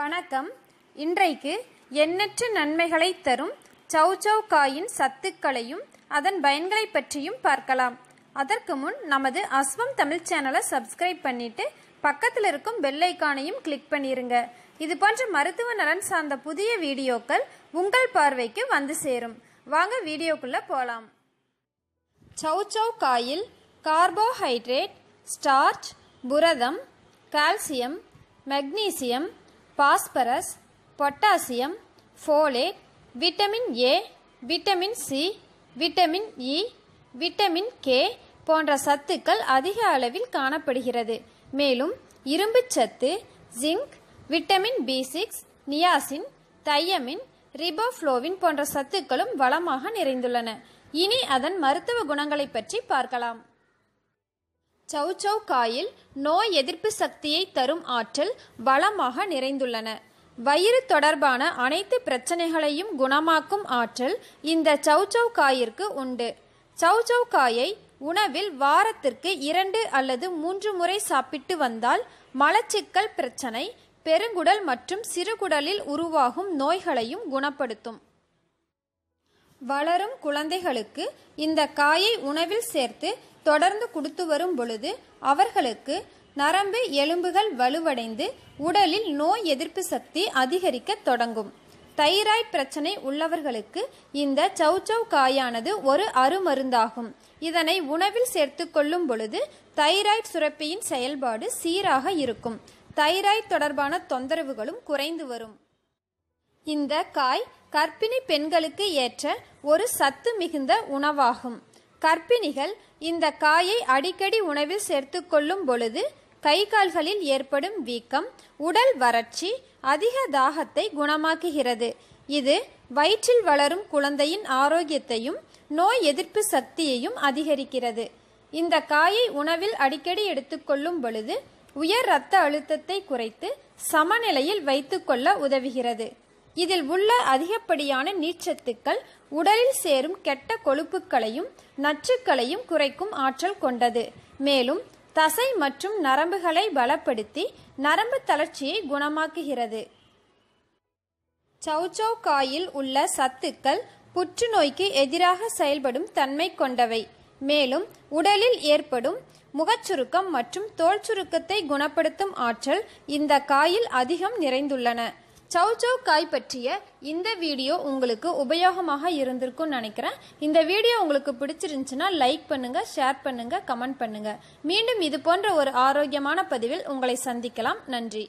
வணக்கம் இன்றைக்கு எண்ணற்ற நன்மைகளை தரும் காயின் சத்துக்களையும் அதன் பயன்களை பற்றியும் பார்க்கலாம் அதற்கு முன் நமது அஸ்வம் தமிழ் சேனலை சப்ஸ்கிரைப் பண்ணிட்டு பக்கத்தில் இருக்கும் பெல்லைக்கானையும் கிளிக் பண்ணிருங்க இது போன்ற மருத்துவ நலன் சார்ந்த புதிய வீடியோக்கள் உங்கள் பார்வைக்கு வந்து சேரும் வாங்க வீடியோக்குள்ளே போகலாம் சவுச்சவ் காயில் கார்போஹைட்ரேட் ஸ்டார்ச் புரதம் calcium magnesium phosphorus potassium folate vitamin A vitamin C vitamin E vitamin K போன்ற சத்துக்கள் அதிக அளவில் காணப்படுகிறது மேலும் இரும்பு சத்து zinc vitamin B six niacin thiamine riboflavin போன்ற சத்துக்களும் வளமாக நிறைந்துள்ளன இனி அதன் மருத்துவ குணங்களை பற்றி பார்க்கலாம் சௌச்சௌ காயில் நோய் எதிர்ப்பு சக்தியை தரும் ஆற்றல் வளமாக நிறைந்துள்ளன வயிறு தொடர்பான அனைத்து பிரச்சனைகளையும் குணமாக்கும் ஆற்றல் இந்த சௌச்சௌ காயிற்கு உண்டு சௌச்சௌ காயை உணவில் வாரத்திற்கு இரண்டு அல்லது மூன்று முறை சாப்பிட்டு வந்தால் மலச்சிக்கல் பிரச்சனை பெருங்குடல் மற்றும் சிறுகுடலில் உருவாகும் நோய்களையும் குணப்படுத்தும் வளரும் குழந்தைகளுக்கு இந்த காயை உணவில் சேர்த்து தொடர்ந்து கொடுத்து வரும் பொழுது அவர்களுக்கு நரம்பு எலும்புகள் வலுவடைந்து உடலில் நோய் எதிர்ப்பு சக்தி அதிகரிக்க தொடங்கும் தைராய்ட் பிரச்சனை உள்ளவர்களுக்கு இந்த சௌச்சௌ காயானது ஒரு அருமருந்தாகும் இதனை உணவில் சேர்த்து கொள்ளும் பொழுது தைராய்ட் சுரப்பியின் செயல்பாடு சீராக இருக்கும் தைராய்ட் தொடர்பான தொந்தரவுகளும் குறைந்து வரும் இந்த காய் கர்ப்பிணி பெண்களுக்கு ஏற்ற ஒரு சத்து மிகுந்த உணவாகும் கர்ப்பிணிகள் இந்த காயை அடிக்கடி உணவில் சேர்த்து கொள்ளும் பொழுது கை கால்களில் ஏற்படும் வீக்கம் உடல் வறட்சி அதிக தாகத்தை குணமாக்குகிறது இது வயிற்றில் வளரும் குழந்தையின் ஆரோக்கியத்தையும் நோய் எதிர்ப்பு சக்தியையும் அதிகரிக்கிறது இந்த காயை உணவில் அடிக்கடி எடுத்துக்கொள்ளும் பொழுது உயர் இரத்த அழுத்தத்தை குறைத்து சமநிலையில் வைத்துக்கொள்ள உதவுகிறது இதில் உள்ள அதிகப்படியான நீர்ச்சத்துக்கள் உடலில் சேரும் கெட்ட கொழுப்புகளையும் நச்சுக்களையும் குறைக்கும் ஆற்றல் கொண்டது மேலும் தசை மற்றும் நரம்புகளை பலப்படுத்தி நரம்பு தளர்ச்சியை குணமாக்குகிறது சௌச்சௌ காயில் உள்ள சத்துக்கள் புற்றுநோய்க்கு எதிராக செயல்படும் தன்மை கொண்டவை மேலும் உடலில் ஏற்படும் முகச்சுருக்கம் மற்றும் தோல் சுருக்கத்தை குணப்படுத்தும் ஆற்றல் இந்த காயில் அதிகம் நிறைந்துள்ளன சௌச்சௌ காய் பற்றிய இந்த வீடியோ உங்களுக்கு உபயோகமாக இருந்திருக்கும்னு நினைக்கிறேன் இந்த வீடியோ உங்களுக்கு பிடிச்சிருந்துச்சுன்னா லைக் பண்ணுங்கள் ஷேர் பண்ணுங்கள் கமெண்ட் பண்ணுங்கள் மீண்டும் இது போன்ற ஒரு ஆரோக்கியமான பதிவில் உங்களை சந்திக்கலாம் நன்றி